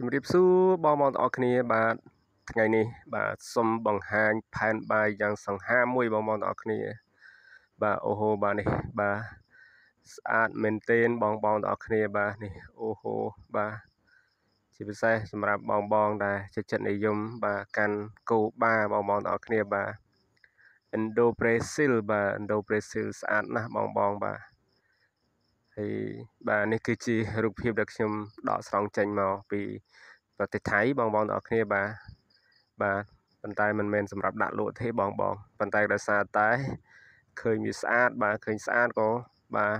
ជំរាបសួរបងប្អូនទាំងអស់គ្នាបាទថ្ងៃនេះ បាទសូមបង្ហាញផែនបាយយ៉ាងសង្ហាមួយបងប្អូនទាំងអស់គ្នា បាទអូហូបាទនេះបាទស្អាតមែនទែនបងប្អូនទាំងអស់គ្នាបាទនេះអូហូបាទជាពិសេស សម្រាប់បងបងដែលចិត្តនិយមបាទកាន់គោបាបងប្អូនទាំងអស់គ្នាបាទ Indo Brazil បាទ Indo Brazil ស្អាតណាស់បងបងបាទហើយបាទនេះគឺជារូបភាពដែលខ្ញុំដកស្រង់ចេញមកពី ប្រទេសថៃបងបងទាំងអស់គ្នាបាទបាទប៉ុន្តែមិនមែនសម្រាប់ដាក់លក់ទេបងបងប៉ុន្តែដោយសារតែឃើញវាស្អាតបាទឃើញស្អាតក៏បាទ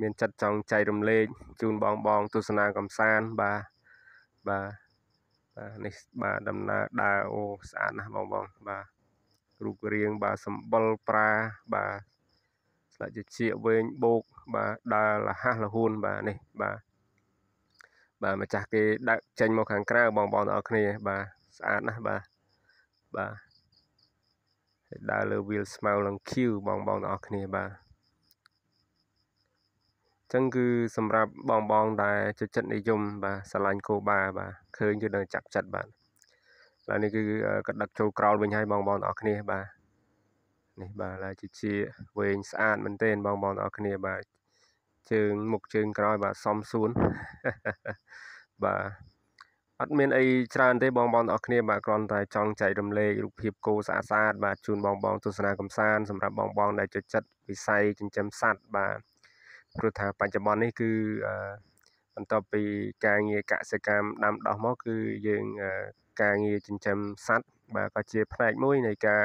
មានចិត្តចង់ចែករំលែកជូនបងបងទស្សនាកំសាន្តបាទបាទបាទនេះបាទដំណើរដើរអូស្អាតណាស់បងបងបាទរូបរាងបាទសម្បល់ប្រាបាទស្លឹកជជាវែងបោកបាទដើរលះលហួនបាទនេះបាទបាទម្ចាស់គេដាក់ចេញមកខាងក្រៅបងប្អូនទាំងអស់គ្នាបាទស្អាតណាស់បាទបាទដើរលើវាលស្មៅឡើងឃីវបងបងទាំងអស់គ្នាបាទចឹងគឺសម្រាប់បងបងដែលចិត្តនិយម បាទស្រឡាញ់គោបាបាទឃើញគឺនឹងចាក់ចិត្តបាទឡើយនេះគឺក៏ដឹកចូលក្រោលវិញហើយបងបងទាំងអស់គ្នាបាទនេះបាទឡាជីជាវែងស្អាតមែនទែនបងបងទាំងអស់គ្នាបាទជើងមុខជើងក្រោយបាទសំសួនបាទអត់មានអីច្រើន ទេបងបងទាំងអស់គ្នាបាទគ្រាន់តែចង់ចែករំលែករូបភាពគោស្អាតស្អាត បាទជូនបងបងទស្សនាកំសាន្តសម្រាប់បងបងដែលចូលចិត្តវិស័យចិញ្ចឹមសត្វបាទព្រោះថាបច្ចុប្បន្ននេះគឺបន្ទាប់ពីការងារកសិកម្មដាំដុះមក គឺយើងការងារចិញ្ចឹមសត្វបាទក៏ជាផ្នែកមួយនៃការ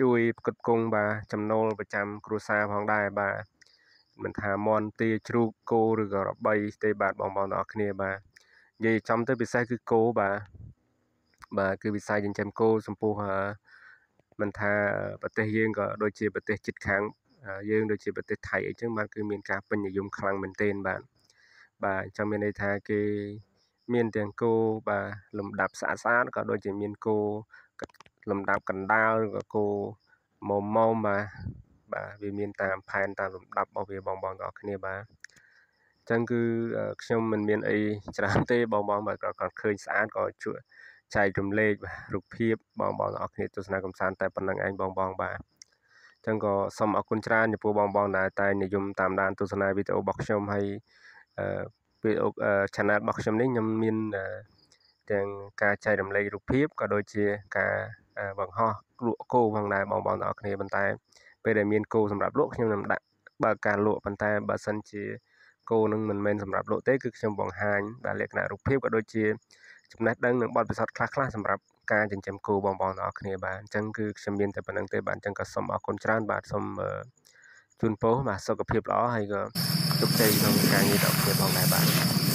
ជួយផ្គត់ផ្គង់បាទចំណូលប្រចាំគ្រួសារផងដែរបាទមិនថាមន់ទាជ្រូកគោឬក៏របី ទេបាទបងប្អូនទាំងអស់គ្នាបាទនិយាយចំទៅពិសេសគឺគោបាទបាទគឺវិស័យចិញ្ចឹមគោចំពោះមិនថាប្រទេសយើងក៏ដូចជាប្រទេស ជិតខាងយើង ដូចជាប្រទេសថៃអីចឹងបាទគឺមានការពេញនិយមខ្លាំងមែនទែនបាទបាទចាំមានន័យថាគេមានទាំងគោបាទលំដាប់ស្អាតស្អាតក៏ដូចជាមានគោលំដាប់កណ្ដាលឬក៏គោមុំមុំបាទបាទវាមានតាមផែនតាមលំដាប់របស់វាបងបងទាំងអស់គ្នាបាទចឹងគឺខ្ញុំមិនមាន អី ច្រើនទេបងបងបើគាត់ឃើញស្អាតក៏ជួយចែករំលែករូបភាពបងបងទាំងអស់គ្នាទស្សនាកំសាន្តតែប៉ុណ្្នឹងឯងបងបង បាទចឹងក៏សូមអរគុណច្រើនចំពោះបងបងដែលតែនិយមតាមដានទស្សនាវីដេអូរបស់ខ្ញុំហើយវីដេអូ channel របស់ខ្ញុំនេះខ្ញុំមានទាំងការចែករំលែករូបភាពក៏ដូចជាការបង្ហោះលក់គោផងដែរបងប្អូនទាំងអស់គ្នាប៉ុន្តែពេលដែលមានគោសម្រាប់លក់ខ្ញុំនឹងដាក់បើការលក់ប៉ុន្តែបើសិនជាគោនឹងមិនមែនសម្រាប់លក់ទេគឺខ្ញុំបង្ហាញដល់លក្ខណៈរូបភាពក៏ដូចជាចំណេះដឹងនិងបទពិសោធន៍ខ្លះៗសម្រាប់ការចិញ្ចឹមគោបងប្អូនទាំងអស់គ្នាបាទអញ្ចឹងគឺខ្ញុំមានតែប៉ុណ្្នឹងទេបាទអញ្ចឹងក៏សូមអរគុណច្រើនបាទសូមជូនពរបាទសុខភាពល្អហើយក៏ជោគជ័យក្នុងការងាររបស់ខ្លួនផងដែរបាទ